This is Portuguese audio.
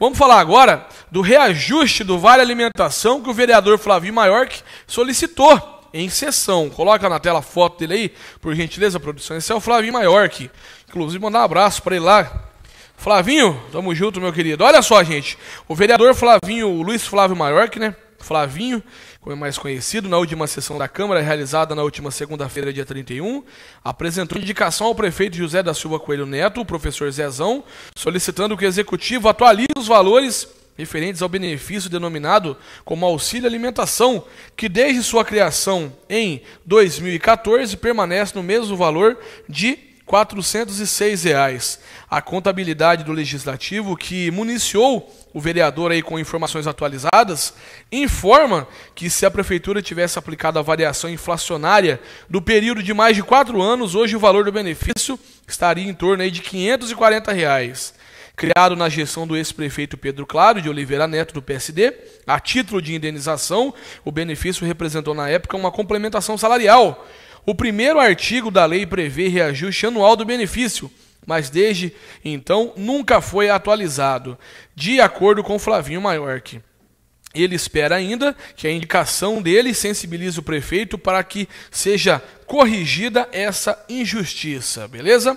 Vamos falar agora do reajuste do Vale Alimentação que o vereador Flavio Maiorque solicitou em sessão. Coloca na tela a foto dele aí, por gentileza, produção. Esse é o Flavio Maiorque. Inclusive, mandar um abraço para ele lá. Flavinho, tamo junto, meu querido. Olha só, gente. O vereador Flavinho, o Luiz Flávio Maiorque, né? Flavinho, como é mais conhecido, na última sessão da Câmara, realizada na última segunda-feira, dia 31, apresentou indicação ao prefeito José da Silva Coelho Neto, o professor Zezão, solicitando que o executivo atualize os valores referentes ao benefício denominado como auxílio alimentação, que desde sua criação em 2014 permanece no mesmo valor de 406 reais. A contabilidade do legislativo que municiou o vereador aí com informações atualizadas informa que se a prefeitura tivesse aplicado a variação inflacionária do período de mais de quatro anos, hoje o valor do benefício estaria em torno aí de 540 reais. Criado na gestão do ex-prefeito Pedro Claro de Oliveira Neto do PSD, a título de indenização, o benefício representou na época uma complementação salarial o primeiro artigo da lei prevê reajuste anual do benefício, mas desde então nunca foi atualizado, de acordo com Flavinho Maiorque. Ele espera ainda que a indicação dele sensibilize o prefeito para que seja corrigida essa injustiça, beleza?